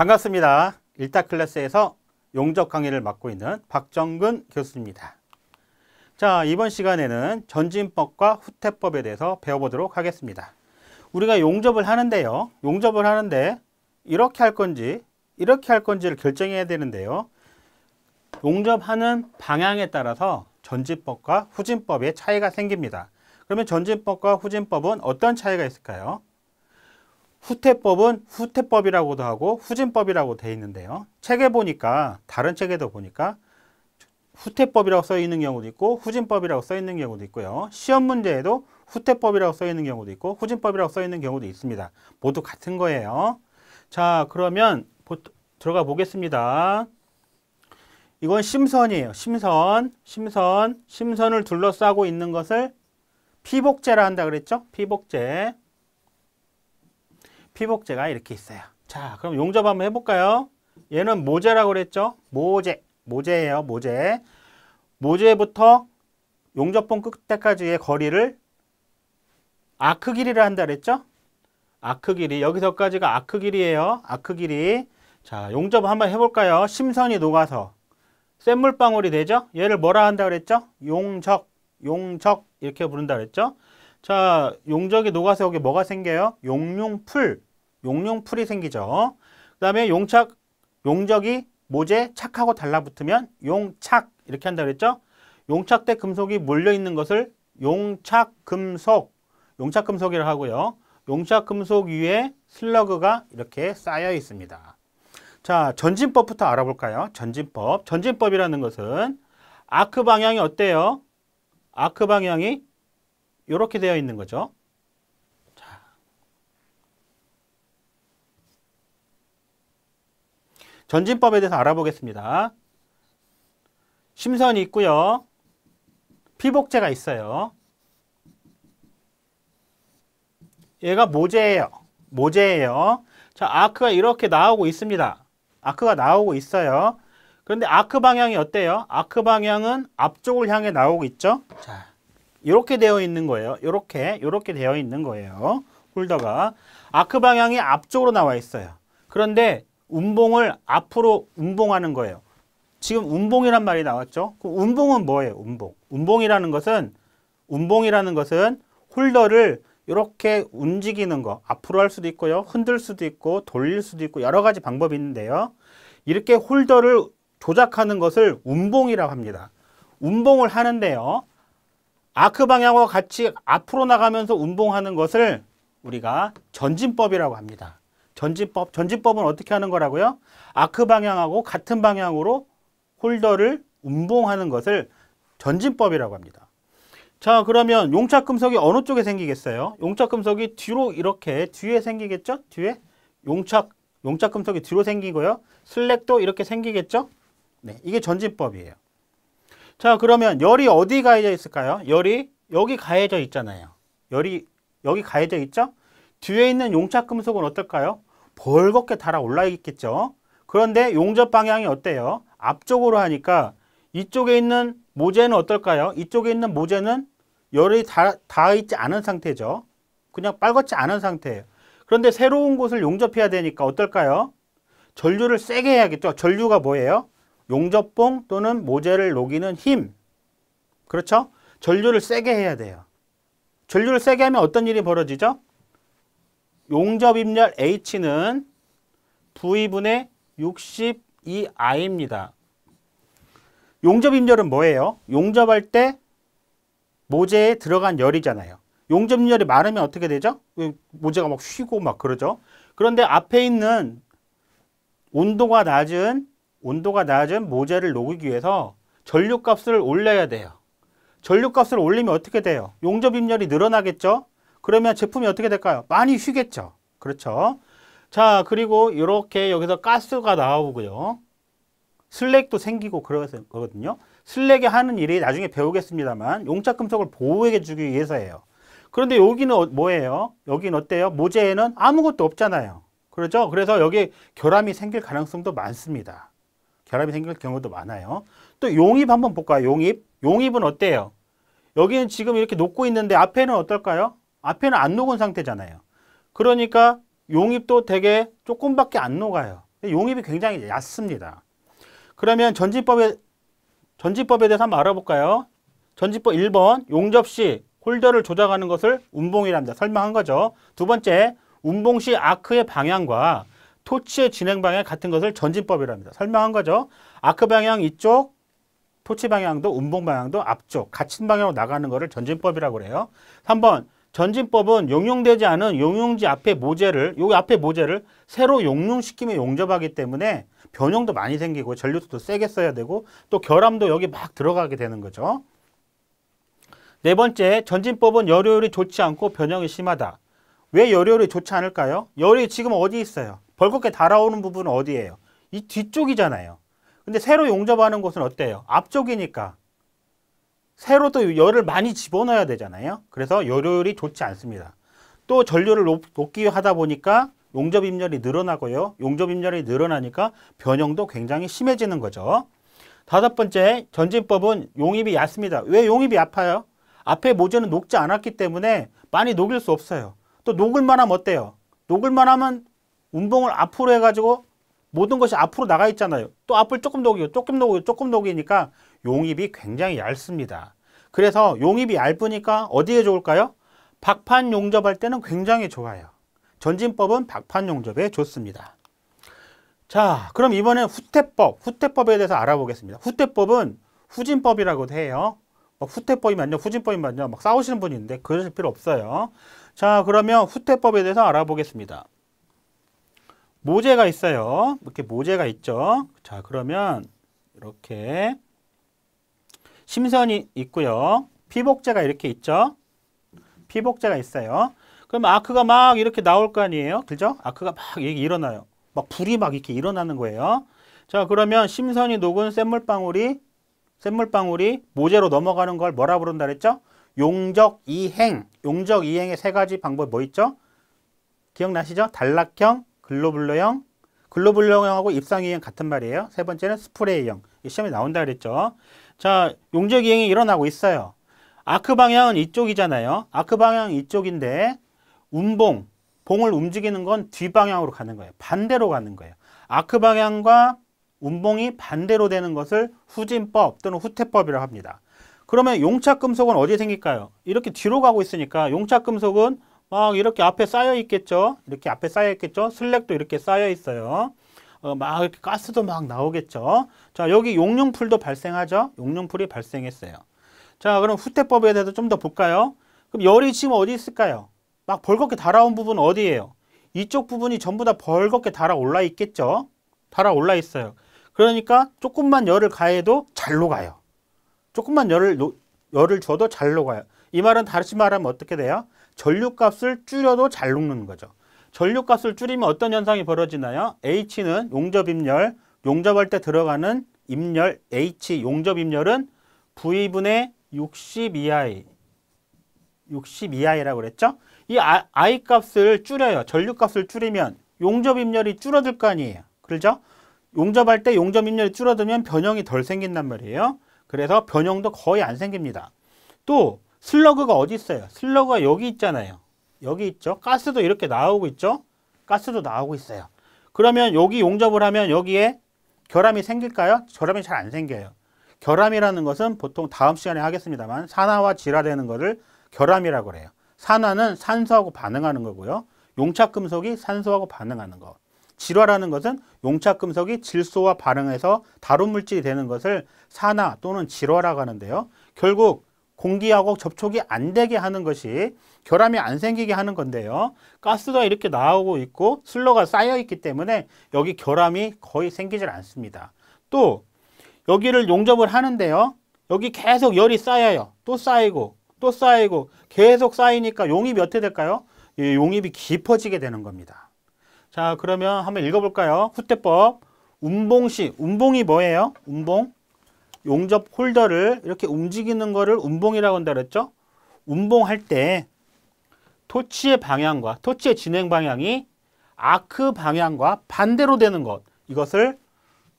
반갑습니다. 일타 클래스에서 용접 강의를 맡고 있는 박정근 교수입니다. 자, 이번 시간에는 전진법과 후퇴법에 대해서 배워보도록 하겠습니다. 우리가 용접을 하는데요. 용접을 하는데 이렇게 할 건지 이렇게 할 건지를 결정해야 되는데요. 용접하는 방향에 따라서 전진법과 후진법의 차이가 생깁니다. 그러면 전진법과 후진법은 어떤 차이가 있을까요? 후퇴법은 후퇴법이라고도 하고 후진법이라고 되어 있는데요. 책에 보니까 다른 책에도 보니까 후퇴법이라고 써 있는 경우도 있고 후진법이라고 써 있는 경우도 있고요. 시험 문제에도 후퇴법이라고 써 있는 경우도 있고 후진법이라고 써 있는 경우도 있습니다. 모두 같은 거예요. 자 그러면 들어가 보겠습니다. 이건 심선이에요. 심선, 심선, 심선을 둘러싸고 있는 것을 피복제라 한다 그랬죠? 피복제. 피복제가 이렇게 있어요. 자, 그럼 용접 한번 해볼까요? 얘는 모재라고 그랬죠? 모재, 모재예요, 모재. 모재부터 용접봉 끝까지의 거리를 아크 길이를 한다 그랬죠? 아크 길이, 여기서까지가 아크 길이에요. 아크 길이. 자, 용접 한번 해볼까요? 심선이 녹아서. 샘물방울이 되죠? 얘를 뭐라 한다 그랬죠? 용적, 용적 이렇게 부른다 그랬죠? 자, 용적이 녹아서 여기 뭐가 생겨요? 용융풀, 용융풀이 생기죠. 그 다음에 용착, 용적이 모재 착하고 달라붙으면 용착 이렇게 한다 그랬죠? 용착대 금속이 몰려있는 것을 용착금속, 용착금속이라고 하고요. 용착금속 위에 슬러그가 이렇게 쌓여 있습니다. 자, 전진법부터 알아볼까요? 전진법. 전진법이라는 것은 아크 방향이 어때요? 아크 방향이 이렇게 되어 있는 거죠. 자. 전진법에 대해서 알아보겠습니다. 심선이 있고요. 피복제가 있어요. 얘가 모재예요. 모재예요. 자, 아크가 이렇게 나오고 있습니다. 아크가 나오고 있어요. 그런데 아크 방향이 어때요? 아크 방향은 앞쪽을 향해 나오고 있죠? 자, 이렇게 되어 있는 거예요. 이렇게 이렇게 되어 있는 거예요. 홀더가 아크 방향이 앞쪽으로 나와 있어요. 그런데 운봉을 앞으로 운봉하는 거예요. 지금 운봉이란 말이 나왔죠. 그 운봉은 뭐예요? 운봉. 운봉이라는 것은 운봉이라는 것은 홀더를 이렇게 움직이는 거 앞으로 할 수도 있고요. 흔들 수도 있고 돌릴 수도 있고 여러 가지 방법이 있는데요. 이렇게 홀더를 조작하는 것을 운봉이라고 합니다. 운봉을 하는데요. 아크 방향과 같이 앞으로 나가면서 운봉하는 것을 우리가 전진법이라고 합니다. 전진법, 전진법은 어떻게 하는 거라고요? 아크 방향하고 같은 방향으로 홀더를 운봉하는 것을 전진법이라고 합니다. 자 그러면 용착 금속이 어느 쪽에 생기겠어요? 용착 금속이 뒤로 이렇게 뒤에 생기겠죠? 뒤에 용착 용차 금속이 뒤로 생기고요. 슬랙도 이렇게 생기겠죠? 네, 이게 전진법이에요. 자 그러면 열이 어디 가해져 있을까요? 열이 여기 가해져 있잖아요. 열이 여기 가해져 있죠? 뒤에 있는 용착 금속은 어떨까요? 벌겋게 달아올라 있겠죠. 그런데 용접 방향이 어때요? 앞쪽으로 하니까 이쪽에 있는 모재는 어떨까요? 이쪽에 있는 모재는 열이 닿아 있지 않은 상태죠. 그냥 빨갛지 않은 상태예요. 그런데 새로운 곳을 용접해야 되니까 어떨까요? 전류를 세게 해야겠죠. 전류가 뭐예요? 용접봉 또는 모재를 녹이는 힘. 그렇죠? 전류를 세게 해야 돼요. 전류를 세게 하면 어떤 일이 벌어지죠? 용접 입열 H는 V분의 62I입니다. 용접 입열은 뭐예요? 용접할 때 모재에 들어간 열이잖아요. 용접 입열이 마르면 어떻게 되죠? 모재가 막쉬고막 그러죠. 그런데 앞에 있는 온도가 낮은 온도가 낮은 모재를 녹이기 위해서 전류값을 올려야 돼요. 전류값을 올리면 어떻게 돼요? 용접 입열이 늘어나겠죠? 그러면 제품이 어떻게 될까요? 많이 휘겠죠? 그렇죠? 자, 그리고 이렇게 여기서 가스가 나오고요. 슬랙도 생기고 그러거든요. 슬랙이 하는 일이 나중에 배우겠습니다만 용착 금속을 보호해 주기 위해서예요. 그런데 여기는 어, 뭐예요? 여기는 어때요? 모재에는 아무것도 없잖아요. 그렇죠? 그래서 여기 결함이 생길 가능성도 많습니다. 결합이 생길 경우도 많아요. 또 용입 한번 볼까요? 용입. 용입은 어때요? 여기는 지금 이렇게 녹고 있는데 앞에는 어떨까요? 앞에는 안 녹은 상태잖아요. 그러니까 용입도 되게 조금밖에 안 녹아요. 용입이 굉장히 얕습니다. 그러면 전지법에 전지법에 대해서 한번 알아볼까요? 전지법 1번 용접 시 홀더를 조작하는 것을 운봉이랍니다. 설명한 거죠. 두 번째 운봉 시 아크의 방향과 토치의 진행 방향 같은 것을 전진법이라합니다 설명한 거죠. 아크 방향 이쪽, 토치 방향도 운봉 방향도 앞쪽, 갇힌 방향으로 나가는 것을 전진법이라고 그래요. 3번 전진법은 용용되지 않은 용용지 앞에 모재를 여기 앞에 모재를 새로 용용시키며 용접하기 때문에 변형도 많이 생기고 전류도 세게 써야 되고 또 결함도 여기 막 들어가게 되는 거죠. 네 번째, 전진법은 열효율이 좋지 않고 변형이 심하다. 왜 열혈이 좋지 않을까요? 열이 지금 어디 있어요? 벌겋게 달아오는 부분은 어디예요? 이 뒤쪽이잖아요. 근데 새로 용접하는 곳은 어때요? 앞쪽이니까. 새로 또 열을 많이 집어넣어야 되잖아요. 그래서 열혈이 좋지 않습니다. 또 전류를 높기 하다 보니까 용접 입열이 늘어나고요. 용접 입열이 늘어나니까 변형도 굉장히 심해지는 거죠. 다섯 번째, 전진법은 용입이 얕습니다. 왜 용입이 아파요 앞에 모재는 녹지 않았기 때문에 많이 녹일 수 없어요. 또 녹을만 하면 어때요? 녹을만 하면 운봉을 앞으로 해가지고 모든 것이 앞으로 나가 있잖아요. 또 앞을 조금 녹이고 조금 녹이고 조금 녹이니까 용입이 굉장히 얇습니다. 그래서 용입이 얇으니까 어디에 좋을까요? 박판 용접할 때는 굉장히 좋아요. 전진법은 박판 용접에 좋습니다. 자, 그럼 이번엔 후퇴법, 후퇴법에 대해서 알아보겠습니다. 후퇴법은 후진법이라고도 해요. 후퇴법이 맞냐 후진법이 맞냐 막 싸우시는 분이 있는데 그러실 필요 없어요. 자 그러면 후퇴법에 대해서 알아보겠습니다. 모재가 있어요. 이렇게 모재가 있죠. 자 그러면 이렇게 심선이 있고요. 피복제가 이렇게 있죠. 피복제가 있어요. 그럼 아크가 막 이렇게 나올 거 아니에요. 그죠? 아크가 막 이렇게 일어나요. 막 불이 막 이렇게 일어나는 거예요. 자 그러면 심선이 녹은 샘물방울이 샘물방울이 모재로 넘어가는 걸 뭐라 부른다 그랬죠? 용적 이행, 용적 이행의 세 가지 방법 이뭐 있죠? 기억나시죠? 단락형, 글로블러형, 글로블러형하고 입상이행 같은 말이에요. 세 번째는 스프레이형. 시험에 나온다 그랬죠. 자, 용적 이행이 일어나고 있어요. 아크 방향은 이쪽이잖아요. 아크 방향 은 이쪽인데 운봉, 봉을 움직이는 건 뒤방향으로 가는 거예요. 반대로 가는 거예요. 아크 방향과 운봉이 반대로 되는 것을 후진법 또는 후퇴법이라고 합니다. 그러면 용착금속은 어디에 생길까요? 이렇게 뒤로 가고 있으니까 용착금속은막 이렇게 앞에 쌓여 있겠죠. 이렇게 앞에 쌓여 있겠죠. 슬랙도 이렇게 쌓여 있어요. 어, 막 이렇게 가스도 막 나오겠죠. 자, 여기 용융풀도 발생하죠. 용융풀이 발생했어요. 자, 그럼 후퇴법에 대해서 좀 더 볼까요? 그럼 열이 지금 어디 있을까요? 막 벌겋게 달아온 부분 어디예요? 이쪽 부분이 전부 다 벌겋게 달아올라 있겠죠. 달아올라 있어요. 그러니까 조금만 열을 가해도 잘 녹아요. 조금만 열을 열을 줘도 잘 녹아요. 이 말은 다시 말하면 어떻게 돼요? 전류값을 줄여도 잘 녹는 거죠. 전류값을 줄이면 어떤 현상이 벌어지나요? H는 용접 입열, 용접할 때 들어가는 입열 H 용접 입열은 V분의 62i 62i라고 그랬죠? 이 아, i 값을 줄여요. 전류값을 줄이면 용접 입열이 줄어들 거 아니에요. 그렇죠? 용접할 때 용접 입력이 줄어들면 변형이 덜 생긴단 말이에요. 그래서 변형도 거의 안 생깁니다. 또 슬러그가 어디 있어요? 슬러그가 여기 있잖아요. 여기 있죠. 가스도 이렇게 나오고 있죠. 가스도 나오고 있어요. 그러면 여기 용접을 하면 여기에 결함이 생길까요? 결함이 잘 안 생겨요. 결함이라는 것은 보통 다음 시간에 하겠습니다만 산화와 질화되는 것을 결함이라고 그래요. 산화는 산소하고 반응하는 거고요. 용착 금속이 산소하고 반응하는 거. 질화라는 것은 용착 금속이 질소와 반응해서 다른 물질이 되는 것을 산화 또는 질화라고 하는데요. 결국 공기하고 접촉이 안 되게 하는 것이 결함이 안 생기게 하는 건데요. 가스가 이렇게 나오고 있고 슬러가 쌓여 있기 때문에 여기 결함이 거의 생기질 않습니다. 또 여기를 용접을 하는데요. 여기 계속 열이 쌓여요. 또 쌓이고 또 쌓이고 계속 쌓이니까 용입이 어떻게 될까요? 용입이 깊어지게 되는 겁니다. 자, 그러면 한번 읽어볼까요? 후퇴법. 운봉시, 운봉이 뭐예요? 운봉. 용접 홀더를 이렇게 움직이는 거를 운봉이라고 한다 그랬죠? 운봉할 때 토치의 방향과 토치의 진행 방향이 아크 방향과 반대로 되는 것. 이것을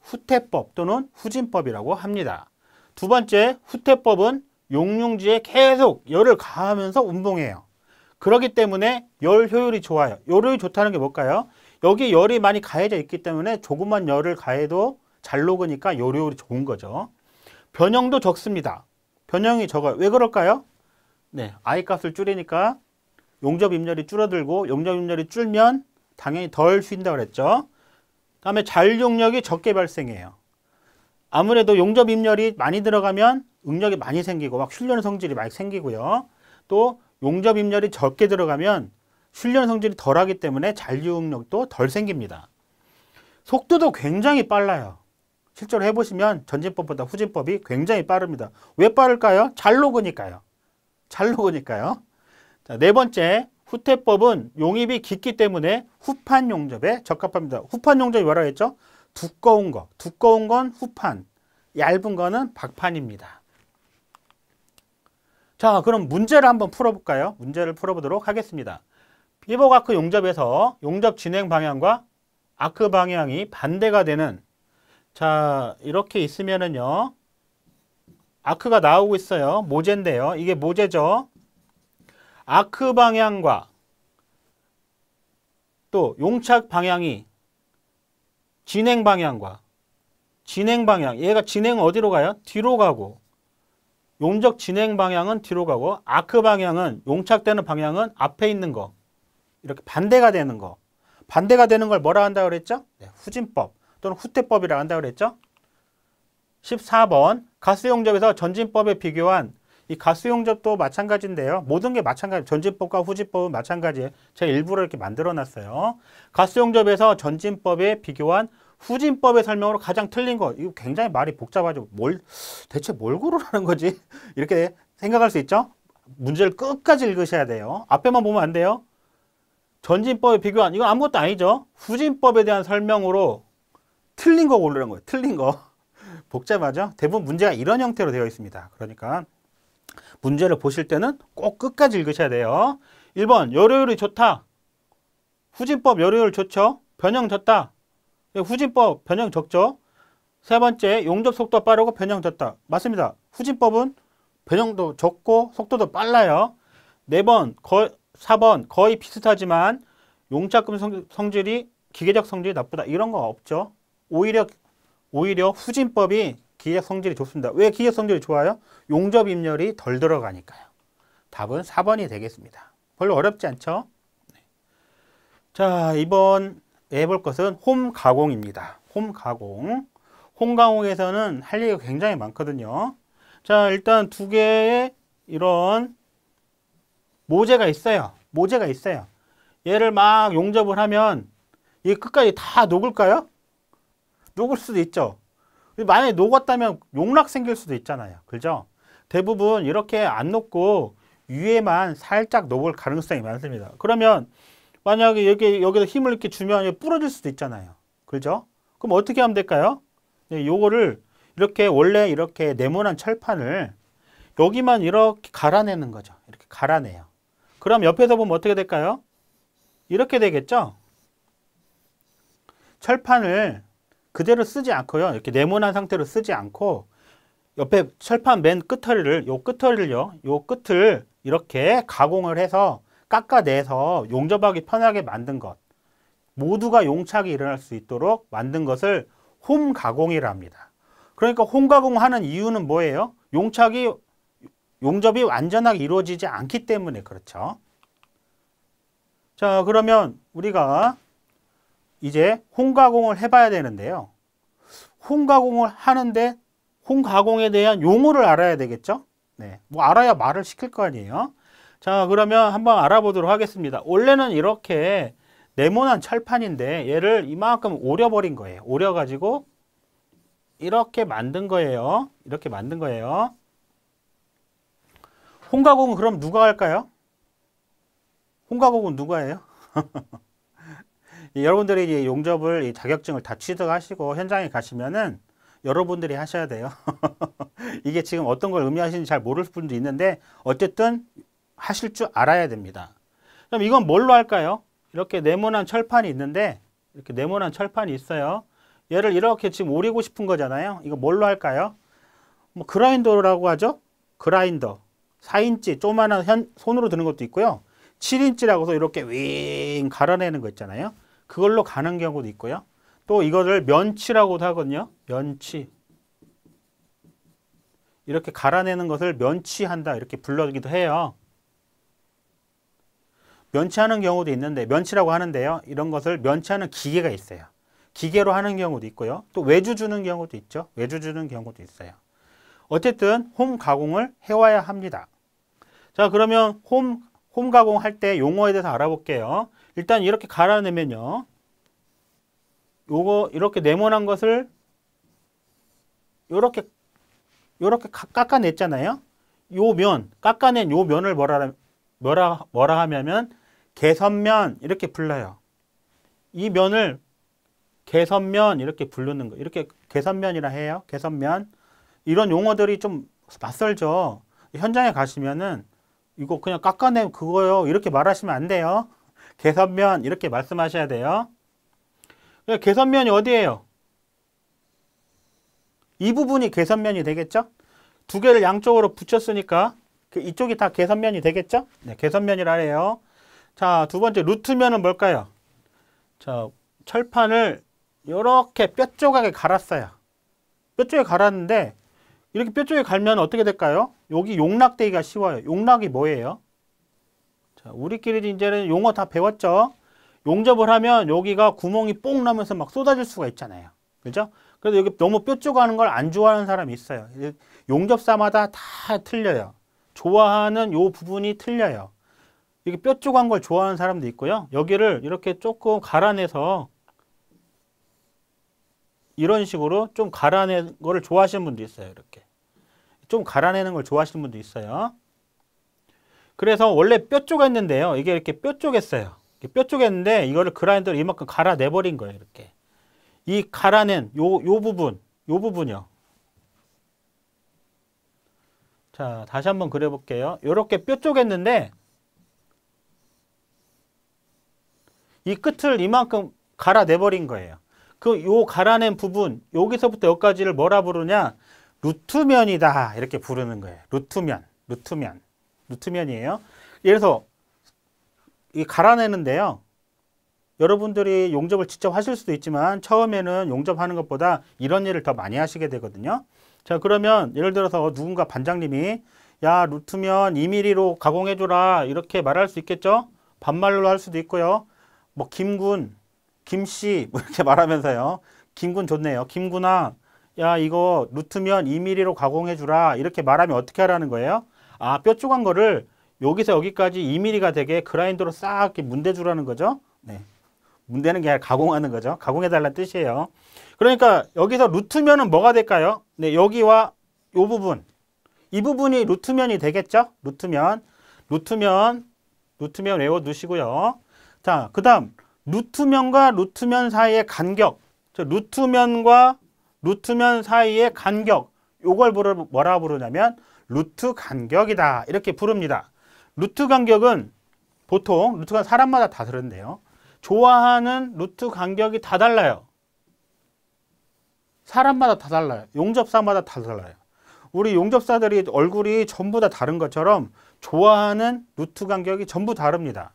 후퇴법 또는 후진법이라고 합니다. 두 번째, 후퇴법은 용융지에 계속 열을 가하면서 운봉해요. 그렇기 때문에 열 효율이 좋아요. 열효이 좋다는 게 뭘까요? 여기 열이 많이 가해져 있기 때문에 조금만 열을 가해도 잘 녹으니까 요리요리 좋은 거죠. 변형도 적습니다. 변형이 적어요. 왜 그럴까요? 네, 아이 값을 줄이니까 용접 입열이 줄어들고 용접 입열이 줄면 당연히 덜 쉰다 고 그랬죠. 다음에 잔용력이 적게 발생해요. 아무래도 용접 입열이 많이 들어가면 응력이 많이 생기고 막 훈련 성질이 많이 생기고요. 또 용접 입열이 적게 들어가면 훈련 성질이 덜하기 때문에 잔류응력도 덜 생깁니다. 속도도 굉장히 빨라요. 실제로 해보시면 전진법보다 후진법이 굉장히 빠릅니다. 왜 빠를까요? 잘 녹으니까요. 잘 녹으니까요. 자, 네 번째, 후퇴법은 용입이 깊기 때문에 후판 용접에 적합합니다. 후판 용접이 뭐라고 했죠? 두꺼운 거, 두꺼운 건 후판, 얇은 거는 박판입니다. 자, 그럼 문제를 한번 풀어볼까요? 문제를 풀어보도록 하겠습니다. 피복 아크 용접에서 용접 진행 방향과 아크 방향이 반대가 되는 자 이렇게 있으면은요 아크가 나오고 있어요 모재인데요 이게 모재죠 아크 방향과 또 용착 방향이 진행 방향과 진행 방향 얘가 진행 어디로 가요? 뒤로 가고 용적 진행 방향은 뒤로 가고 아크 방향은 용착되는 방향은 앞에 있는 거 이렇게 반대가 되는 거. 반대가 되는 걸 뭐라 한다 고 그랬죠? 네, 후진법 또는 후퇴법이라 고 한다 고 그랬죠? 14번 가스용접에서 전진법에 비교한 이 가스용접도 마찬가지인데요. 모든 게 마찬가지. 전진법과 후진법은 마찬가지예요. 제가 일부러 이렇게 만들어놨어요. 가스용접에서 전진법에 비교한 후진법의 설명으로 가장 틀린 거. 이거 굉장히 말이 복잡하죠. 뭘 대체 뭘 고르라는 거지? 이렇게 생각할 수 있죠? 문제를 끝까지 읽으셔야 돼요. 앞에만 보면 안 돼요. 전진법에비교한 이건 아무것도 아니죠. 후진법에 대한 설명으로 틀린 거 고르는 거예요. 틀린 거. 복잡하죠? 대부분 문제가 이런 형태로 되어 있습니다. 그러니까 문제를 보실 때는 꼭 끝까지 읽으셔야 돼요. 1번 열효율이 좋다. 후진법 열효율 좋죠? 변형 졌다. 예, 후진법 변형 적죠? 세 번째 용접 속도 빠르고 변형 졌다. 맞습니다. 후진법은 변형도 적고 속도도 빨라요. 네번 4번 거의 비슷하지만 용적금 성질이 기계적 성질이 나쁘다 이런 거 없죠. 오히려 오히려 후진법이 기계적 성질이 좋습니다. 왜 기계적 성질이 좋아요? 용접 입열이 덜 들어가니까요. 답은 4번이 되겠습니다. 별로 어렵지 않죠? 네. 자 이번 해볼 것은 홈 가공입니다. 홈 가공. 홈 가공에서는 할 얘기가 굉장히 많거든요. 자 일단 두 개의 이런 모재가 있어요. 모재가 있어요. 얘를 막 용접을 하면 이게 끝까지 다 녹을까요? 녹을 수도 있죠. 만약에 녹았다면 용락 생길 수도 있잖아요. 그죠? 대부분 이렇게 안 녹고 위에만 살짝 녹을 가능성이 많습니다. 그러면 만약에 여기, 여기서 힘을 이렇게 주면 부러질 수도 있잖아요. 그죠? 그럼 어떻게 하면 될까요? 예, 요거를 이렇게 원래 이렇게 네모난 철판을 여기만 이렇게 갈아내는 거죠. 이렇게 갈아내요. 그럼 옆에서 보면 어떻게 될까요? 이렇게 되겠죠? 철판을 그대로 쓰지 않고요. 이렇게 네모난 상태로 쓰지 않고 옆에 철판 맨 끝털을 요 끝털을요. 요 끝을 이렇게 가공을 해서 깎아내서 용접하기 편하게 만든 것 모두가 용착이 일어날 수 있도록 만든 것을 홈 가공이라 합니다. 그러니까 홈 가공하는 이유는 뭐예요? 용착이 용접이 완전하게 이루어지지 않기 때문에 그렇죠. 자 그러면 우리가 이제 홍가공을 해봐야 되는데요. 홍가공을 하는데 홍가공에 대한 용어를 알아야 되겠죠? 네, 뭐 알아야 말을 시킬 거 아니에요. 자 그러면 한번 알아보도록 하겠습니다. 원래는 이렇게 네모난 철판인데 얘를 이만큼 오려버린 거예요. 오려가지고 이렇게 만든 거예요. 이렇게 만든 거예요. 홍가곡은 그럼 누가 할까요? 홍가곡은 누가 해요? 여러분들이 용접을 자격증을 다 취득하시고 현장에 가시면은 여러분들이 하셔야 돼요. 이게 지금 어떤 걸 의미하시는지 잘 모를 분도 있는데 어쨌든 하실 줄 알아야 됩니다. 그럼 이건 뭘로 할까요? 이렇게 네모난 철판이 있는데 이렇게 네모난 철판이 있어요. 얘를 이렇게 지금 오리고 싶은 거잖아요. 이거 뭘로 할까요? 뭐 그라인더라고 하죠? 그라인더. 4인치 조만한 그 현, 손으로 드는 것도 있고요. 7인치라고 해서 이렇게 윙 갈아내는 거 있잖아요. 그걸로 가는 경우도 있고요. 또 이거를 면치라고도 하거든요. 면치. 이렇게 갈아내는 것을 면치한다 이렇게 불러기도 해요. 면치하는 경우도 있는데 면치라고 하는데요. 이런 것을 면치하는 기계가 있어요. 기계로 하는 경우도 있고요. 또 외주 주는 경우도 있죠. 외주 주는 경우도 있어요. 어쨌든 홈 가공을 해와야 합니다. 자 그러면 홈, 홈 가공할 때 용어에 대해서 알아볼게요. 일단 이렇게 갈아내면요. 요거 이렇게 네모난 것을 요렇게 요렇게 깎아냈잖아요. 요 면, 깎아낸 요 면을 뭐라 뭐라 뭐라 하냐면 개선면 이렇게 불러요. 이 면을 개선면 이렇게 부르는 거. 이렇게 개선면이라 해요. 개선면. 이런 용어들이 좀 낯설죠. 현장에 가시면은 이거 그냥 깎아낸 그거요. 이렇게 말하시면 안 돼요. 개선면 이렇게 말씀하셔야 돼요. 그러니까 개선면이 어디예요? 이 부분이 개선면이 되겠죠? 두 개를 양쪽으로 붙였으니까 그 이쪽이 다 개선면이 되겠죠? 네, 개선면이라 해요. 자, 두 번째 루트면은 뭘까요? 자, 철판을 이렇게 뾰 조각에 갈았어요. 뾰족하게 갈았는데 이렇게 뼈쪽에 갈면 어떻게 될까요? 여기 용락대기가 쉬워요. 용락이 뭐예요? 자, 우리끼리 이제는 용어 다 배웠죠? 용접을 하면 여기가 구멍이 뽕 나면서 막 쏟아질 수가 있잖아요. 그죠? 그래서 여기 너무 뼈쪽 하는 걸 안 좋아하는 사람이 있어요. 용접사마다 다 틀려요. 좋아하는 요 부분이 틀려요. 이게 뼈쪽 한걸 좋아하는 사람도 있고요. 여기를 이렇게 조금 갈아내서 이런 식으로 좀 갈아내는 거 좋아하시는 분도 있어요. 이렇게. 좀 갈아내는 걸 좋아하시는 분도 있어요. 그래서 원래 뼈 쪽에 있는데요. 이게 이렇게 뼈 쪽에 있어요. 뼈 쪽에 있는데 이거를 그라인더로 이만큼 갈아내버린 거예요. 이렇게. 이 갈아낸 요, 요 부분, 요 부분이요. 자, 다시 한번 그려볼게요. 이렇게 뼈 쪽에 있는데 이 끝을 이만큼 갈아내버린 거예요. 그요 갈아낸 부분 여기서부터 여기까지를 뭐라 부르냐? 루트면이다 이렇게 부르는 거예요. 루트면, 루트면, 루트면이에요. 예를 들어서 이 갈아내는데요. 여러분들이 용접을 직접 하실 수도 있지만 처음에는 용접하는 것보다 이런 일을 더 많이 하시게 되거든요. 자 그러면 예를 들어서 누군가 반장님이 야 루트면 2mm로 가공해줘라 이렇게 말할 수 있겠죠. 반말로 할 수도 있고요. 뭐 김군 김씨 뭐 이렇게 말하면서요. 김군 좋네요. 김군아 야 이거 루트면 2mm로 가공해주라 이렇게 말하면 어떻게 하라는 거예요? 아 뾰족한 거를 여기서 여기까지 2mm가 되게 그라인더로 싹 이렇게 문대주라는 거죠. 네. 문대는 게 아니라 가공하는 거죠. 가공해달라는 뜻이에요. 그러니까 여기서 루트면은 뭐가 될까요? 네, 여기와 요 부분. 이 부분이 루트면이 되겠죠? 루트면. 루트면. 루트면 외워두시고요. 자, 그 다음 루트면과 루트면 사이의 간격, 루트면과 루트면 사이의 간격, 요걸 뭐라 부르냐면 루트 간격이다 이렇게 부릅니다. 루트 간격은 보통 루트가 사람마다 다 다른데요. 좋아하는 루트 간격이 다 달라요. 사람마다 다 달라요. 용접사마다 다 달라요. 우리 용접사들이 얼굴이 전부 다 다른 것처럼 좋아하는 루트 간격이 전부 다릅니다.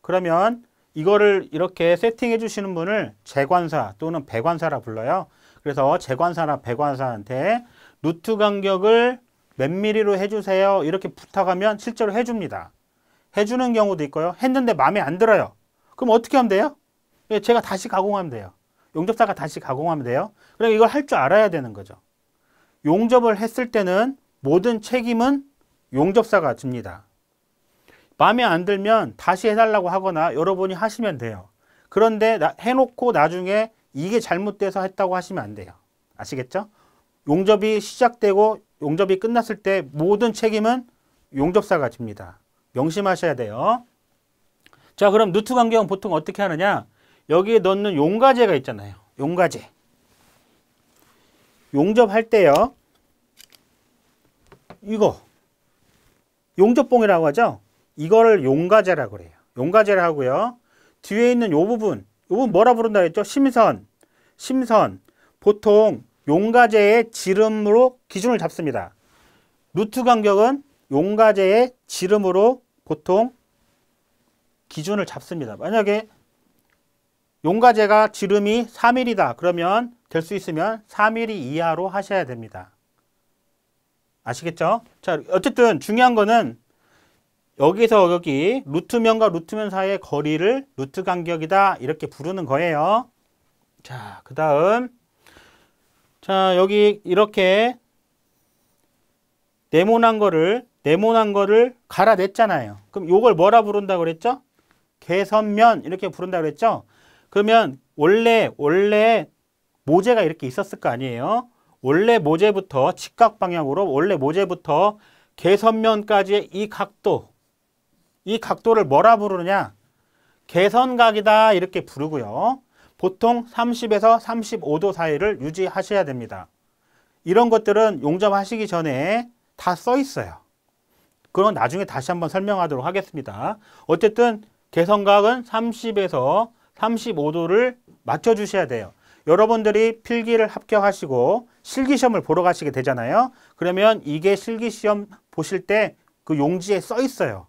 그러면 이거를 이렇게 세팅해 주시는 분을 재관사 또는 배관사라 불러요. 그래서 재관사나 배관사한테 루트 간격을 몇 미리로 해주세요. 이렇게 부탁하면 실제로 해줍니다. 해주는 경우도 있고요. 했는데 마음에 안 들어요. 그럼 어떻게 하면 돼요? 예, 제가 다시 가공하면 돼요. 용접사가 다시 가공하면 돼요. 그럼 그러니까 이걸 할 줄 알아야 되는 거죠. 용접을 했을 때는 모든 책임은 용접사가 집니다. 마음에 안 들면 다시 해달라고 하거나 여러분이 하시면 돼요. 그런데 해놓고 나중에 이게 잘못돼서 했다고 하시면 안 돼요. 아시겠죠? 용접이 시작되고 용접이 끝났을 때 모든 책임은 용접사가 집니다. 명심하셔야 돼요. 자 그럼 누트 관경형 보통 어떻게 하느냐 여기에 넣는 용가제가 있잖아요. 용가제. 용접할 때요. 이거. 용접봉이라고 하죠. 이걸 용가제라고 그래요. 용가제라고요 뒤에 있는 요 부분, 요 부분 뭐라 부른다 했죠? 심선, 심선. 보통 용가제의 지름으로 기준을 잡습니다. 루트 간격은 용가제의 지름으로 보통 기준을 잡습니다. 만약에 용가제가 지름이 3mm다. 그러면 될 수 있으면 3mm 이하로 하셔야 됩니다. 아시겠죠? 자, 어쨌든 중요한 거는 여기서 여기 루트면과 루트면 사이의 거리를 루트 간격이다 이렇게 부르는 거예요. 자, 그 다음 자 여기 이렇게 네모난 거를 네모난 거를 갈아냈잖아요. 그럼 이걸 뭐라 부른다 그랬죠? 개선면 이렇게 부른다 그랬죠? 그러면 원래 원래 모재가 이렇게 있었을 거 아니에요. 원래 모재부터 직각 방향으로 원래 모재부터 개선면까지의 이 각도 이 각도를 뭐라 부르느냐? 개선각이다 이렇게 부르고요. 보통 30에서 35도 사이를 유지하셔야 됩니다. 이런 것들은 용접하시기 전에 다 써 있어요. 그럼 나중에 다시 한번 설명하도록 하겠습니다. 어쨌든 개선각은 30에서 35도를 맞춰주셔야 돼요. 여러분들이 필기를 합격하시고 실기시험을 보러 가시게 되잖아요. 그러면 이게 실기시험 보실 때 그 용지에 써 있어요.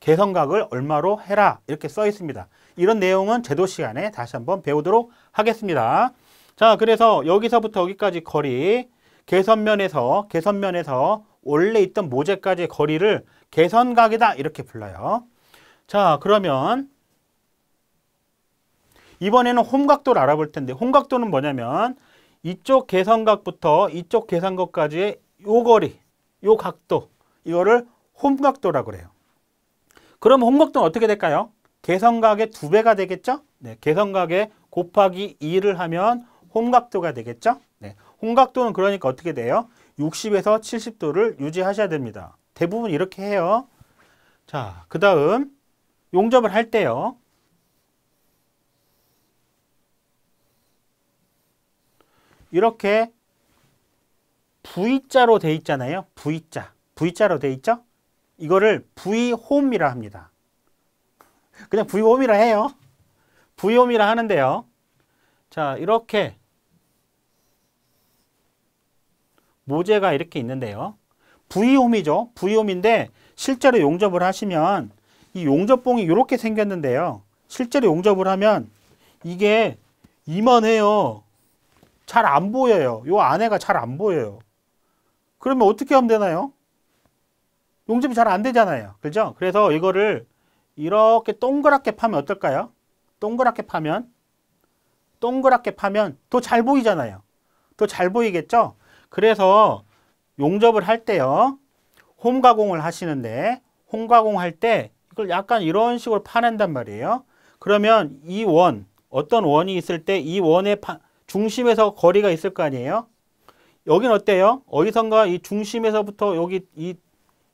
개선각을 얼마로 해라 이렇게 써 있습니다. 이런 내용은 제도 시간에 다시 한번 배우도록 하겠습니다. 자 그래서 여기서부터 여기까지 거리 개선면에서 개선면에서 원래 있던 모재까지의 거리를 개선각이다 이렇게 불러요. 자 그러면 이번에는 홈각도를 알아볼 텐데 홈각도는 뭐냐면 이쪽 개선각부터 이쪽 개선각까지의 요 거리, 요 각도 이거를 홈각도라고 그래요. 그럼 홍각도는 어떻게 될까요? 개선각의2배가 되겠죠? 네, 개선각의 곱하기 2를 하면 홍각도가 되겠죠? 네, 홍각도는 그러니까 어떻게 돼요? 60에서 70도를 유지하셔야 됩니다. 대부분 이렇게 해요. 자, 그 다음 용접을 할 때요. 이렇게 V자로 돼 있잖아요. V자. V자로 돼 있죠? 이거를 V홈이라 합니다. 그냥 V홈이라 해요. V홈이라 하는데요. 자, 이렇게 모재가 이렇게 있는데요. V홈이죠. V홈인데 실제로 용접을 하시면 이 용접봉이 이렇게 생겼는데요. 실제로 용접을 하면 이게 이만해요. 잘 안 보여요. 요 안에가 잘 안 보여요. 그러면 어떻게 하면 되나요? 용접이 잘 안 되잖아요. 그죠? 그래서 이거를 이렇게 동그랗게 파면 어떨까요? 동그랗게 파면 동그랗게 파면 더 잘 보이잖아요. 더 잘 보이겠죠? 그래서 용접을 할 때요. 홈 가공을 하시는데 홈 가공할 때 이걸 약간 이런 식으로 파낸단 말이에요. 그러면 이 원, 어떤 원이 있을 때 이 원의 파, 중심에서 거리가 있을 거 아니에요? 여긴 어때요? 어디선가 이 중심에서부터 여기 이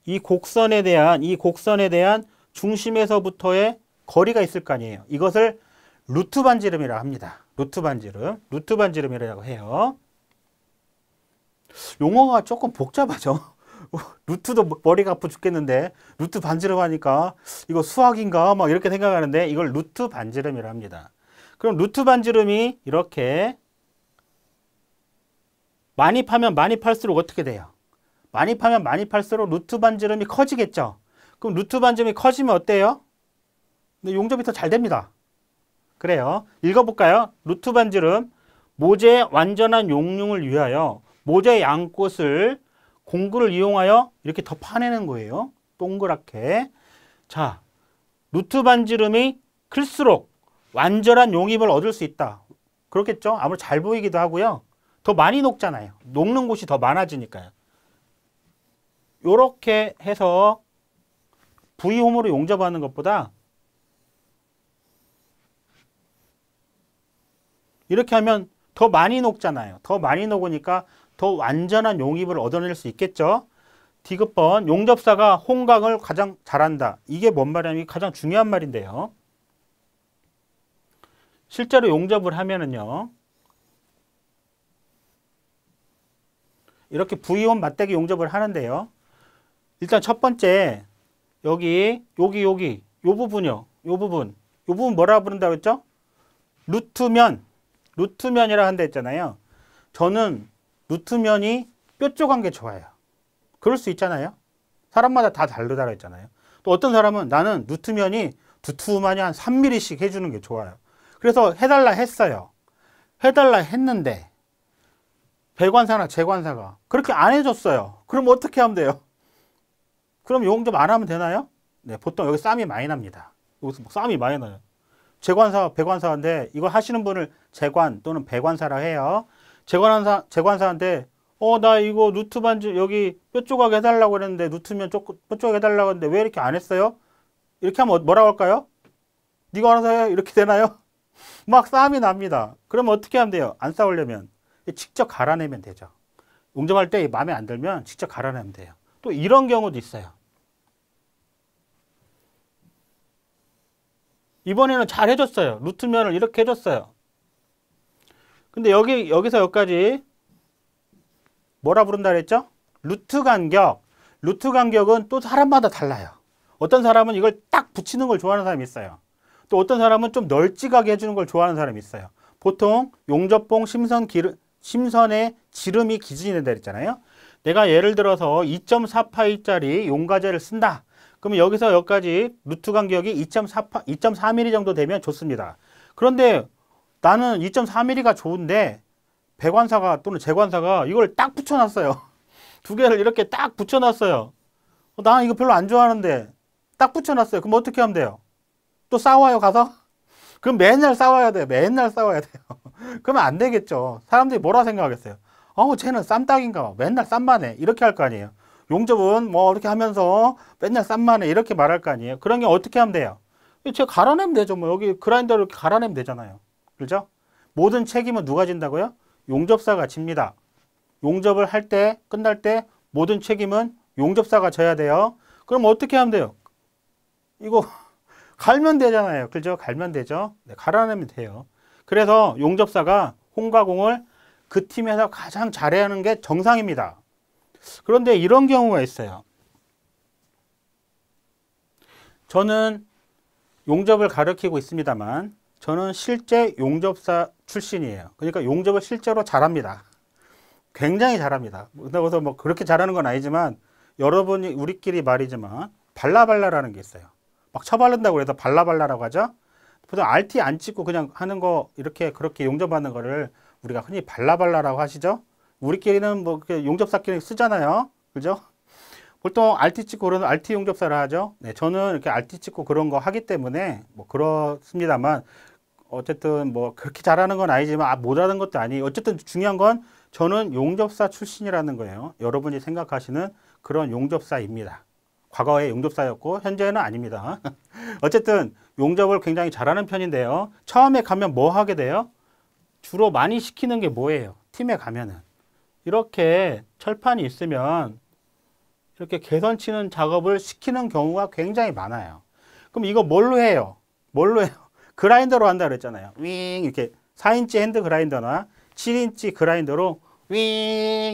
이 곡선에 대한 이 곡선에 대한 중심에서부터의 거리가 있을 거 아니에요. 이것을 루트 반지름이라 고 합니다. 루트 반지름, 루트 반지름이라고 해요. 용어가 조금 복잡하죠. 루트도 머리가 아프 죽겠는데 루트 반지름 하니까 이거 수학인가 막 이렇게 생각하는데 이걸 루트 반지름이라 고 합니다. 그럼 루트 반지름이 이렇게 많이 파면 많이 팔수록 어떻게 돼요? 많이 파면 많이 팔수록 루트 반지름이 커지겠죠. 그럼 루트 반지름이 커지면 어때요? 용접이 더 잘 됩니다. 그래요. 읽어볼까요? 루트 반지름 모재의 완전한 용융을 위하여 모재 양꽃을 공구를 이용하여 이렇게 더 파내는 거예요. 동그랗게. 자, 루트 반지름이 클수록 완전한 용입을 얻을 수 있다. 그렇겠죠? 아무리잘 보이기도 하고요. 더 많이 녹잖아요. 녹는 곳이 더 많아지니까요. 이렇게 해서 V홈으로 용접하는 것보다 이렇게 하면 더 많이 녹잖아요. 더 많이 녹으니까 더 완전한 용입을 얻어낼 수 있겠죠. 디귿번 용접사가 홍강을 가장 잘한다. 이게 뭔 말이냐면 가장 중요한 말인데요. 실제로 용접을 하면은요. 이렇게 V홈 맞대기 용접을 하는데요. 일단 첫 번째 여기 여기 여기 요 부분이요. 요 부분. 요 부분 뭐라 부른다고 했죠? 루트면. 루트면이라 한다 했잖아요. 저는 루트면이 뾰족한 게 좋아요. 그럴 수 있잖아요. 사람마다 다 다르다고 했잖아요. 또 어떤 사람은 나는 루트면이 두툼하니 한 3mm씩 해주는 게 좋아요. 그래서 해달라 했어요. 해달라 했는데 배관사나 재관사가 그렇게 안 해줬어요. 그럼 어떻게 하면 돼요? 그럼 용접 안 하면 되나요? 네, 보통 여기 쌈이 많이 납니다. 여기서 뭐 쌈이 많이 나요. 재관사, 배관사인데 이거 하시는 분을 재관 또는 배관사라 해요. 재관사, 재관사인데 어, 나 이거 루트 반지 여기 뾰족하게 해달라고 그랬는데 루트면 뾰족하게 해달라고 했는데 왜 이렇게 안 했어요? 이렇게 하면 어, 뭐라고 할까요? 네가 알아서 해. 이렇게 되나요? 막 싸움이 납니다. 그러면 어떻게 하면 돼요? 안 싸우려면 직접 갈아내면 되죠. 용접할 때 마음에 안 들면 직접 갈아내면 돼요. 또 이런 경우도 있어요. 이번에는 잘 해줬어요. 루트면을 이렇게 해줬어요. 근데 여기, 여기서 여기까지 뭐라 부른다 그랬죠? 루트 간격. 루트 간격은 또 사람마다 달라요. 어떤 사람은 이걸 딱 붙이는 걸 좋아하는 사람이 있어요. 또 어떤 사람은 좀 널찍하게 해주는 걸 좋아하는 사람이 있어요. 보통 용접봉 심선 기르, 심선의 지름이 기준이 된다 그랬잖아요. 내가 예를 들어서 2.4파이짜리 용가제를 쓴다. 그러면 여기서 여기까지 루트 간격이 2.4파, 2 m m 정도 되면 좋습니다. 그런데 나는 2.4mm가 좋은데 배관사가 또는 재관사가 이걸 딱 붙여놨어요. 두 개를 이렇게 딱 붙여놨어요. 어, 나는 이거 별로 안 좋아하는데 딱 붙여놨어요. 그럼 어떻게 하면 돼요? 또 싸워요 가서? 그럼 맨날 싸워야 돼요. 맨날 싸워야 돼요. 그러면 안 되겠죠. 사람들이 뭐라 생각하겠어요? 어우 쟤는 쌈딱인가 봐 맨날 쌈만 해 이렇게 할 거 아니에요 용접은 뭐 이렇게 하면서 맨날 쌈만 해 이렇게 말할 거 아니에요 그런 게 어떻게 하면 돼요 쟤 갈아내면 되죠 뭐 여기 그라인더로 이렇게 갈아내면 되잖아요 그죠 렇 모든 책임은 누가 진다고요 용접사가 집니다 용접을 할 때 끝날 때 모든 책임은 용접사가 져야 돼요 그럼 어떻게 하면 돼요 이거 갈면 되잖아요 그죠 렇 갈면 되죠 네, 갈아내면 돼요 그래서 용접사가 홍가공을 그 팀에서 가장 잘해야 하는 게 정상입니다. 그런데 이런 경우가 있어요. 저는 용접을 가르치고 있습니다만 저는 실제 용접사 출신이에요. 그러니까 용접을 실제로 잘합니다. 굉장히 잘합니다. 그래서뭐 그렇게 잘하는 건 아니지만 여러분이 우리끼리 말이지만 발라발라라는 게 있어요. 막 쳐바른다고 해서 발라발라라고 하죠. 보통 RT 안 찍고 그냥 하는 거 이렇게 그렇게 용접하는 거를 우리가 흔히 발라발라라고 하시죠. 우리끼리는 뭐 용접사끼리 쓰잖아요. 그죠? 보통 RT 찍고 그런 RT 용접사를 하죠. 네, 저는 이렇게 RT 찍고 그런 거 하기 때문에 뭐 그렇습니다만 어쨌든 뭐 그렇게 잘하는 건 아니지만 아, 못하는 것도 아니. 어쨌든 중요한 건 저는 용접사 출신이라는 거예요. 여러분이 생각하시는 그런 용접사입니다. 과거에 용접사였고 현재는 아닙니다. 어쨌든 용접을 굉장히 잘하는 편인데요. 처음에 가면 뭐 하게 돼요? 주로 많이 시키는 게 뭐예요? 팀에 가면은. 이렇게 철판이 있으면 이렇게 개선 치는 작업을 시키는 경우가 굉장히 많아요. 그럼 이거 뭘로 해요? 뭘로 해요? 그라인더로 한다 그랬잖아요. 윙 이렇게 4인치 핸드 그라인더나 7인치 그라인더로 윙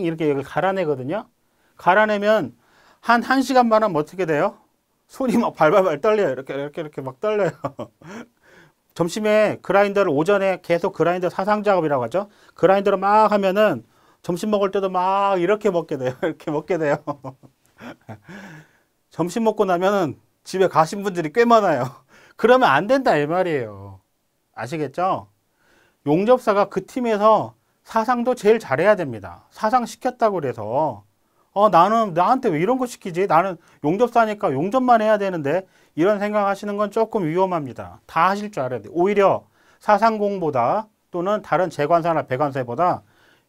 이렇게 여기 갈아내거든요. 갈아내면 한 1시간만 하면 어떻게 돼요? 손이 막 발발발 떨려요. 이렇게 이렇게 이렇게 막 떨려요. 점심에 그라인더를 오전에 계속 그라인더 사상 작업이라고 하죠. 그라인더로 막 하면은 점심 먹을 때도 막 이렇게 먹게 돼요. 이렇게 먹게 돼요. 점심 먹고 나면은 집에 가신 분들이 꽤 많아요. 그러면 안 된다 이 말이에요. 아시겠죠? 용접사가 그 팀에서 사상도 제일 잘해야 됩니다. 사상 시켰다고 그래서 어 나는 나한테 왜 이런 거 시키지? 나는 용접사니까 용접만 해야 되는데 이런 생각하시는 건 조금 위험합니다. 다 하실 줄 알아야 돼요. 오히려 사상공보다 또는 다른 재관사나 배관사보다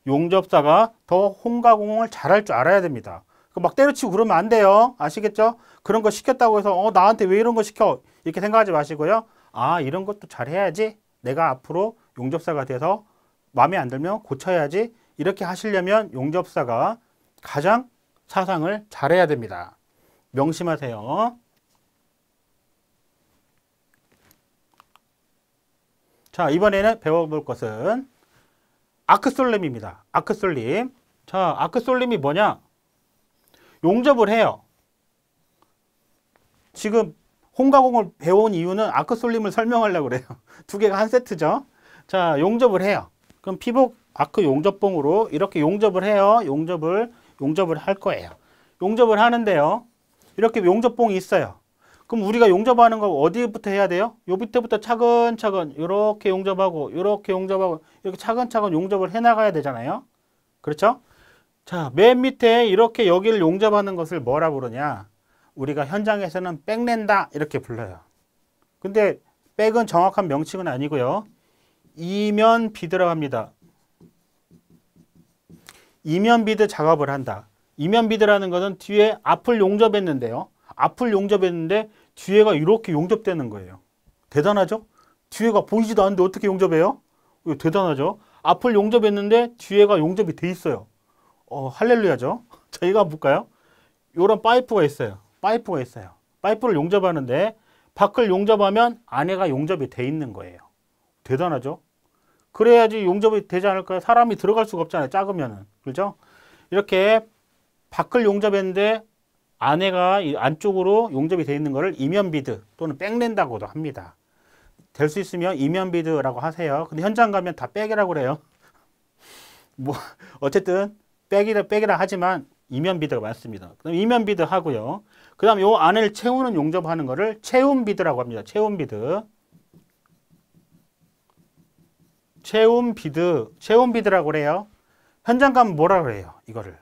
용접사가 더 홍가공을 잘할 줄 알아야 됩니다. 그 막 때려치고 그러면 안 돼요. 아시겠죠? 그런 거 시켰다고 해서 어 나한테 왜 이런 거 시켜? 이렇게 생각하지 마시고요. 아 이런 것도 잘해야지. 내가 앞으로 용접사가 돼서 마음에 안 들면 고쳐야지. 이렇게 하시려면 용접사가 가장 사상을 잘해야 됩니다. 명심하세요. 자, 이번에는 배워볼 것은 아크솔림입니다. 아크솔림. 자, 아크솔림이 뭐냐? 용접을 해요. 지금 홍가공을 배운 이유는 아크솔림을 설명하려고 그래요. 두 개가 한 세트죠. 자, 용접을 해요. 그럼 피복 아크 용접봉으로 이렇게 용접을 해요. 용접을, 용접을 할 거예요. 용접을 하는데요. 이렇게 용접봉이 있어요. 그럼 우리가 용접하는 거 어디부터 해야 돼요? 요 밑에부터 차근차근 이렇게 용접하고 이렇게 용접하고 이렇게 차근차근 용접을 해나가야 되잖아요. 그렇죠? 자, 맨 밑에 이렇게 여기를 용접하는 것을 뭐라 부르냐? 우리가 현장에서는 백낸다 이렇게 불러요. 근데 백은 정확한 명칭은 아니고요. 이면 비드라고 합니다. 이면 비드 작업을 한다. 이면 비드라는 것은 뒤에 앞을 용접했는데요. 앞을 용접했는데 뒤에가 이렇게 용접되는 거예요. 대단하죠? 뒤에가 보이지도 않는데 어떻게 용접해요? 대단하죠? 앞을 용접했는데 뒤에가 용접이 돼 있어요. 어, 할렐루야죠? 자, 이거 한번 볼까요? 요런 파이프가 있어요. 파이프가 있어요. 파이프를 용접하는데 밖을 용접하면 안에가 용접이 돼 있는 거예요. 대단하죠? 그래야지 용접이 되지 않을까요? 사람이 들어갈 수가 없잖아요. 작으면은. 그죠? 이렇게 밖을 용접했는데 안에가 안쪽으로 용접이 되어 있는 것을 이면 비드 또는 백낸다고도 합니다. 될 수 있으면 이면 비드라고 하세요. 근데 현장 가면 다 백이라고 그래요. 뭐 어쨌든 백이라 백이라 하지만 이면 비드가 많습니다. 그럼 이면 비드 하고요. 그다음 요 안을 채우는 용접하는 것을 채움 비드라고 합니다. 채움 비드. 채움 비드, 채움 비드라고 그래요. 현장 가면 뭐라 그래요? 이거를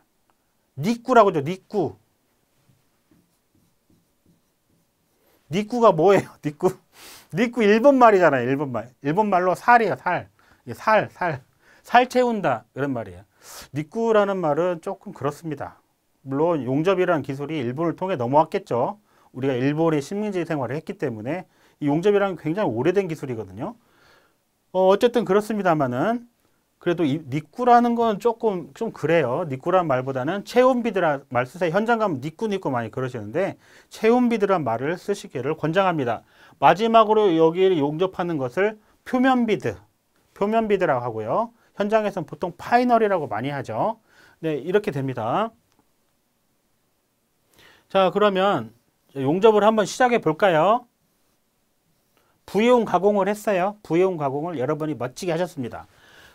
니꾸라고죠. 니꾸. 니꾸가 뭐예요? 니꾸. 니꾸 일본 말이잖아요. 일본 말. 일본 말로 살이에요. 살. 살, 살. 살 채운다. 이런 말이에요. 니꾸라는 말은 조금 그렇습니다. 물론 용접이라는 기술이 일본을 통해 넘어왔겠죠. 우리가 일본의 식민지 생활을 했기 때문에 이 용접이라는 굉장히 오래된 기술이거든요. 어, 어쨌든 그렇습니다만은 그래도 이 니꾸라는 건 조금 좀 그래요. 니꾸란 말보다는 체온비드란 말 쓰세요. 현장 가면 니꾸 니꾸 많이 그러시는데 체온비드란 말을 쓰시기를 권장합니다. 마지막으로 여기를 용접하는 것을 표면비드, 표면비드라고 하고요. 현장에서는 보통 파이널이라고 많이 하죠. 네, 이렇게 됩니다. 자, 그러면 용접을 한번 시작해 볼까요? 부용 가공을 했어요. 부용 가공을 여러분이 멋지게 하셨습니다.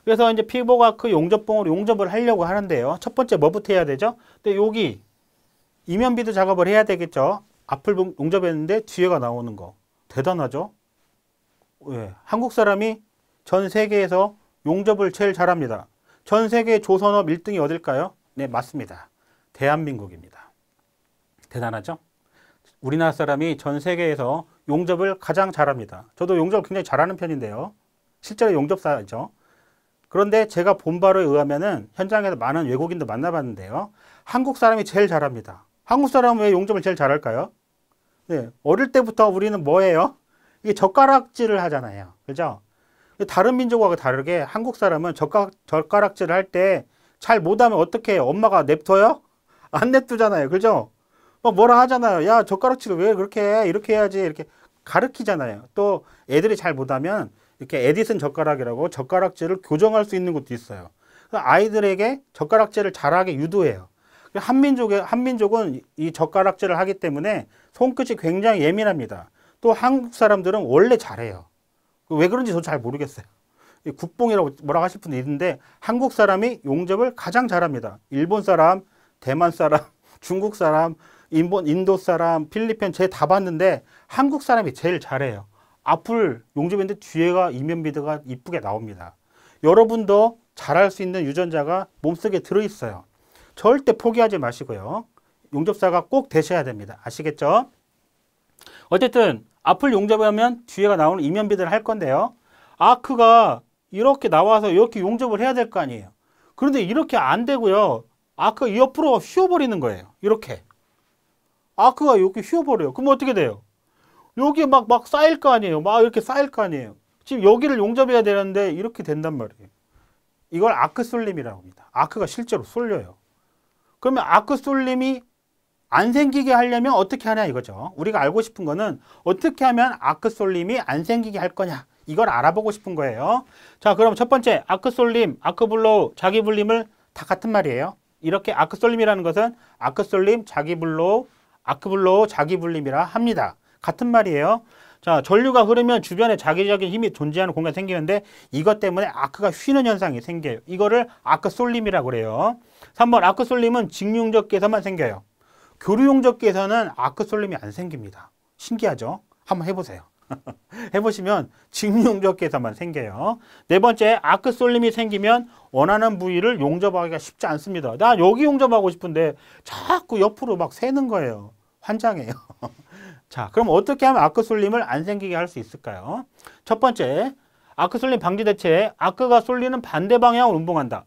그래서 이제 피부가그 용접봉으로 용접을 하려고 하는데요. 첫 번째 뭐부터 해야 되죠? 근데 여기 이면비도 작업을 해야 되겠죠. 앞을 용접했는데 뒤에가 나오는 거. 대단하죠? 예, 한국 사람이 전 세계에서 용접을 제일 잘합니다. 전 세계 조선업 1등이 어딜까요? 네, 맞습니다. 대한민국입니다. 대단하죠? 우리나라 사람이 전 세계에서 용접을 가장 잘합니다. 저도 용접 을 굉장히 잘하는 편인데요. 실제로 용접사죠. 그런데 제가 본 바로에 의하면은 현장에서 많은 외국인도 만나봤는데요. 한국 사람이 제일 잘합니다. 한국 사람은 왜 용접을 제일 잘할까요? 네, 어릴 때부터 우리는 뭐예요? 이게 젓가락질을 하잖아요. 그죠? 다른 민족과 다르게 한국 사람은 젓가, 젓가락질을 할 때 잘 못하면 어떻게 해요? 엄마가 냅둬요? 안 냅두잖아요. 그죠? 막 뭐 뭐라 하잖아요. 야, 젓가락질을 왜 그렇게 해? 이렇게 해야지. 이렇게 가르키잖아요. 또 애들이 잘 못하면 이렇게 에디슨 젓가락이라고 젓가락질을 교정할 수 있는 것도 있어요. 아이들에게 젓가락질을 잘하게 유도해요. 한민족의 한민족은 이 젓가락질을 하기 때문에 손끝이 굉장히 예민합니다. 또 한국 사람들은 원래 잘해요. 왜 그런지 저도 잘 모르겠어요. 국뽕이라고 뭐라고 하실 분도 있는데 한국 사람이 용접을 가장 잘합니다. 일본 사람, 대만 사람, 중국 사람, 인본, 인도 사람, 필리핀 제다 봤는데 한국 사람이 제일 잘해요. 앞을 용접했는데 뒤에가 이면 비드가 이쁘게 나옵니다. 여러분도 잘할 수 있는 유전자가 몸속에 들어있어요. 절대 포기하지 마시고요. 용접사가 꼭 되셔야 됩니다. 아시겠죠? 어쨌든 앞을 용접하면 뒤에가 나오는 이면 비드를 할 건데요. 아크가 이렇게 나와서 이렇게 용접을 해야 될 거 아니에요. 그런데 이렇게 안 되고요. 아크가 옆으로 휘어버리는 거예요. 이렇게. 아크가 이렇게 휘어버려요. 그럼 어떻게 돼요? 여기 막, 막 쌓일 거 아니에요. 막 이렇게 쌓일 거 아니에요. 지금 여기를 용접해야 되는데 이렇게 된단 말이에요. 이걸 아크 쏠림이라고 합니다. 아크가 실제로 쏠려요. 그러면 아크 쏠림이 안 생기게 하려면 어떻게 하냐 이거죠. 우리가 알고 싶은 거는 어떻게 하면 아크 쏠림이 안 생기게 할 거냐. 이걸 알아보고 싶은 거예요. 자, 그럼 첫 번째 아크 쏠림, 아크 블로우, 자기 불림을 다 같은 말이에요. 이렇게 아크 쏠림이라는 것은 아크 쏠림, 자기 블로우, 아크 블로우, 자기 불림이라 합니다. 같은 말이에요. 자, 전류가 흐르면 주변에 자기적인 힘이 존재하는 공간이 생기는데 이것 때문에 아크가 휘는 현상이 생겨요. 이거를 아크 쏠림이라고 그래요. 3번 아크 쏠림은 직융적기에서만 생겨요. 교류용적기에서는 아크 쏠림이 안 생깁니다. 신기하죠? 한번 해보세요. 해보시면 직융적기에서만 생겨요. 네 번째, 아크 쏠림이 생기면 원하는 부위를 용접하기가 쉽지 않습니다. 나 여기 용접하고 싶은데 자꾸 옆으로 막 새는 거예요. 환장해요. 자, 그럼 어떻게 하면 아크쏠림을 안 생기게 할 수 있을까요? 첫 번째, 아크쏠림 방지 대체에 아크가 쏠리는 반대 방향으로 운봉한다.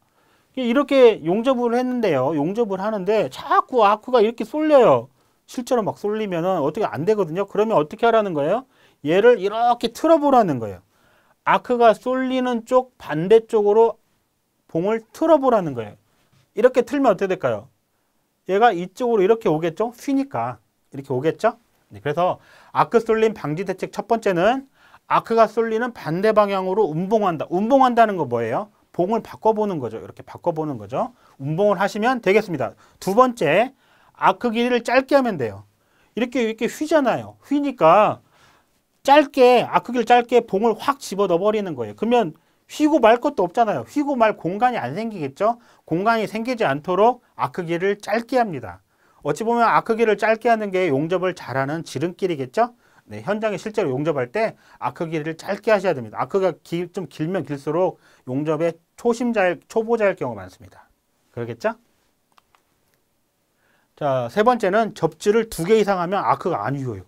이렇게 용접을 했는데요. 용접을 하는데 자꾸 아크가 이렇게 쏠려요. 실제로 막 쏠리면 어떻게 안 되거든요. 그러면 어떻게 하라는 거예요? 얘를 이렇게 틀어보라는 거예요. 아크가 쏠리는 쪽 반대쪽으로 봉을 틀어보라는 거예요. 이렇게 틀면 어떻게 될까요? 얘가 이쪽으로 이렇게 오겠죠? 휘니까 이렇게 오겠죠? 네, 그래서 아크 쏠림 방지 대책 첫 번째는 아크가 쏠리는 반대 방향으로 운봉한다. 운봉한다는 거 뭐예요? 봉을 바꿔보는 거죠. 이렇게 바꿔보는 거죠. 운봉을 하시면 되겠습니다. 두 번째, 아크 길이를 짧게 하면 돼요. 이렇게 이렇게 휘잖아요. 휘니까 짧게 아크 길 짧게 봉을 확 집어넣어 버리는 거예요. 그러면 휘고 말 것도 없잖아요. 휘고 말 공간이 안 생기겠죠? 공간이 생기지 않도록 아크 길을 짧게 합니다. 어찌 보면 아크기를 그 짧게 하는 게 용접을 잘하는 지름길이겠죠? 네, 현장에 실제로 용접할 때 아크기를 그 짧게 하셔야 됩니다. 아크가 기, 좀 길면 길수록 용접에 초심자일, 초보자일 경우가 많습니다. 그러겠죠? 자, 세 번째는 접지를 두 개 이상 하면 아크가 안 휘어요.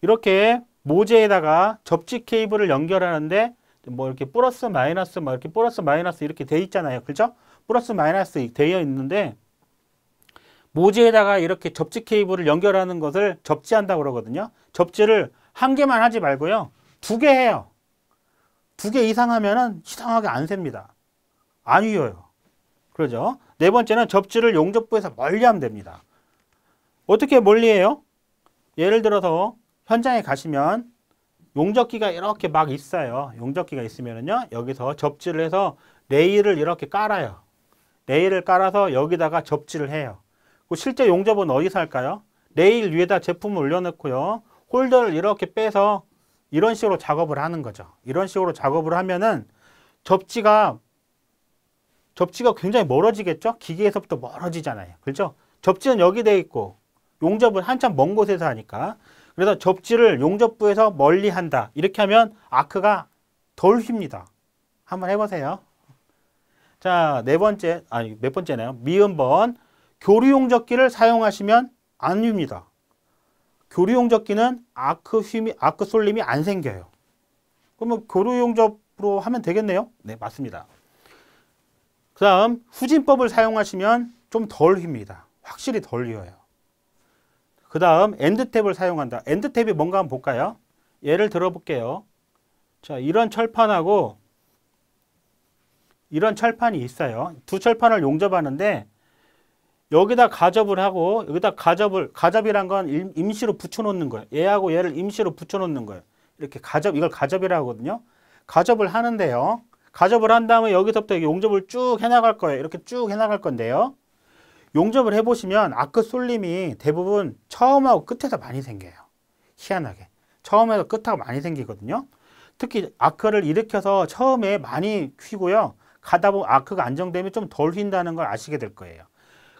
이렇게 모재에다가 접지 케이블을 연결하는데 뭐 이렇게 플러스 마이너스 뭐 이렇게 플러스 마이너스 이렇게 돼 있잖아요. 그죠? 플러스 마이너스 되어 있는데 모지에다가 이렇게 접지 케이블을 연결하는 것을 접지한다고 그러거든요. 접지를 한 개만 하지 말고요. 두 개 해요. 두 개 이상 하면은 이상하게 안 셉니다. 안 휘어요. 그러죠. 네 번째는 접지를 용접부에서 멀리 하면 됩니다. 어떻게 멀리 해요? 예를 들어서 현장에 가시면 용접기가 이렇게 막 있어요. 용접기가 있으면요. 여기서 접지를 해서 레일을 이렇게 깔아요. 레일을 깔아서 여기다가 접지를 해요. 그 실제 용접은 어디서 할까요? 레일 위에다 제품을 올려놓고요. 홀더를 이렇게 빼서 이런 식으로 작업을 하는 거죠. 이런 식으로 작업을 하면은 접지가 접지가 굉장히 멀어지겠죠? 기계에서부터 멀어지잖아요. 그렇죠? 접지는 여기 돼 있고 용접은 한참 먼 곳에서 하니까 그래서 접지를 용접부에서 멀리 한다. 이렇게 하면 아크가 덜 휩니다. 한번 해보세요. 자, 네 번째, 아니 몇 번째네요. 미음번 교류용 접기를 사용하시면 안 됩니다. 교류용 접기는 아크 휘미, 아크 솔림이 안 생겨요. 그러면 교류용 접으로 하면 되겠네요? 네, 맞습니다. 그 다음 후진법을 사용하시면 좀 덜 휩니다. 확실히 덜 휘어요. 그 다음 엔드탭을 사용한다. 엔드탭이 뭔가 한번 볼까요? 예를 들어볼게요. 자, 이런 철판하고 이런 철판이 있어요. 두 철판을 용접하는데 여기다 가접을 하고 여기다 가접을 가접이란 건 임시로 붙여놓는 거예요. 얘하고 얘를 임시로 붙여놓는 거예요. 이렇게 가접 이걸 가접이라고 하거든요. 가접을 하는데요. 가접을 한 다음에 여기서부터 용접을 쭉 해나갈 거예요. 이렇게 쭉 해나갈 건데요. 용접을 해보시면 아크 솔림이 대부분 처음하고 끝에서 많이 생겨요. 희한하게. 처음에서 끝하고 많이 생기거든요. 특히 아크를 일으켜서 처음에 많이 휘고요. 가다 보면 아크가 안정되면 좀 덜 휜다는 걸 아시게 될 거예요.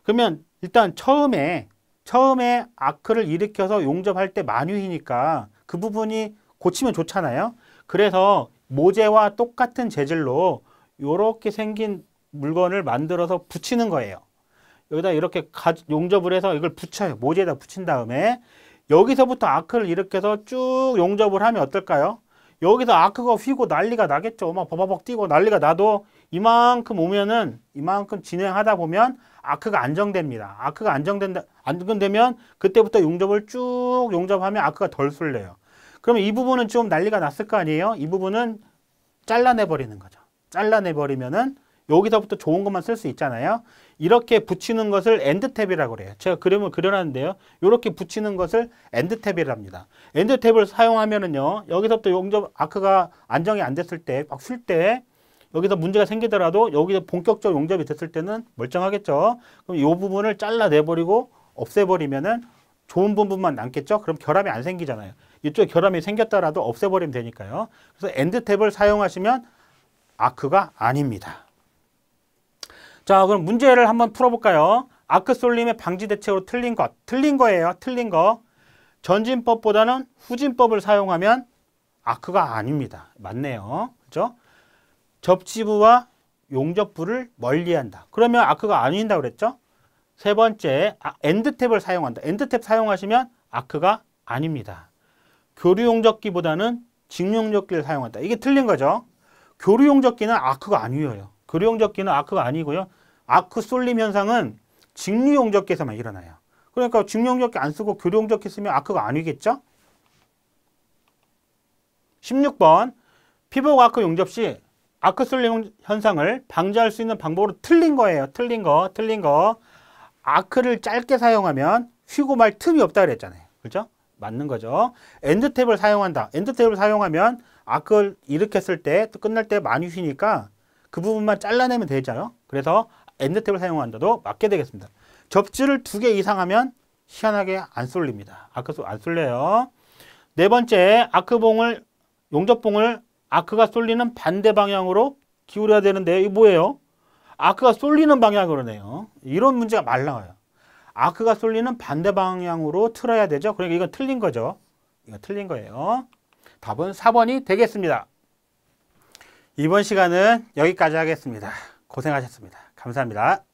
그러면 일단 처음에 처음에 아크를 일으켜서 용접할 때 만유이니까 그 부분이 고치면 좋잖아요. 그래서 모재와 똑같은 재질로 이렇게 생긴 물건을 만들어서 붙이는 거예요. 여기다 이렇게 용접을 해서 이걸 붙여요. 모재에다 붙인 다음에 여기서부터 아크를 일으켜서 쭉 용접을 하면 어떨까요? 여기서 아크가 휘고 난리가 나겠죠. 막 버벅벅 뛰고 난리가 나도 이만큼 오면은 이만큼 진행하다 보면 아크가 안정됩니다. 아크가 안정된다, 안정되면 그때부터 용접을 쭉 용접하면 아크가 덜쏠려요 그러면 이 부분은 좀 난리가 났을 거 아니에요? 이 부분은 잘라내버리는 거죠. 잘라내버리면은 여기서부터 좋은 것만 쓸 수 있잖아요. 이렇게 붙이는 것을 엔드탭이라고 그래요. 제가 그림을 그려놨는데요. 이렇게 붙이는 것을 엔드탭이랍니다. 엔드탭을 사용하면은요. 여기서부터 용접 아크가 안정이 안 됐을 때, 막쉴때 여기서 문제가 생기더라도 여기서 본격적 용접이 됐을 때는 멀쩡하겠죠. 그럼 이 부분을 잘라내버리고 없애버리면은 좋은 부분만 남겠죠. 그럼 결함이 안 생기잖아요. 이쪽 에 결함이 생겼더라도 없애버리면 되니까요. 그래서 엔드 탭을 사용하시면 아크가 아닙니다. 자, 그럼 문제를 한번 풀어볼까요? 아크 솔림의 방지 대책으로 틀린 것. 틀린 거예요. 틀린 거. 전진법보다는 후진법을 사용하면 아크가 아닙니다. 맞네요. 그죠? 접지부와 용접부를 멀리한다. 그러면 아크가 안 윈다고 그랬죠? 세 번째, 엔드탭을 아, 사용한다. 엔드탭 사용하시면 아크가 아닙니다. 교류용접기보다는 직용접기를 사용한다. 이게 틀린 거죠. 교류용접기는 아크가 아니에요. 교류용접기는 아크가 아니고요. 아크 쏠림 현상은 직류용접기에서만 일어나요. 그러니까 직류용접기 안 쓰고 교류용접기 쓰면 아크가 아니겠죠? 16번 피복 아크 용접 시 아크슬림 현상을 방지할 수 있는 방법으로 틀린 거예요. 틀린 거, 틀린 거. 아크를 짧게 사용하면 휘고 말 틈이 없다 그랬잖아요. 그죠? 맞는 거죠. 엔드 탭을 사용한다. 엔드 탭을 사용하면 아크를 일으켰을 때 또 끝날 때 많이 휘니까 그 부분만 잘라내면 되잖아요. 그래서 엔드 탭을 사용한다도 맞게 되겠습니다. 접지를 두 개 이상 하면 희한하게 안 쏠립니다. 아크수 안 쏠려요. 네 번째, 아크봉을 용접봉을 아크가 쏠리는 반대 방향으로 기울여야 되는데 이게 뭐예요? 아크가 쏠리는 방향으로네요. 이런 문제가 말 나와요. 아크가 쏠리는 반대 방향으로 틀어야 되죠. 그러니까 이건 틀린 거죠. 이거 틀린 거예요. 답은 4번이 되겠습니다. 이번 시간은 여기까지 하겠습니다. 고생하셨습니다. 감사합니다.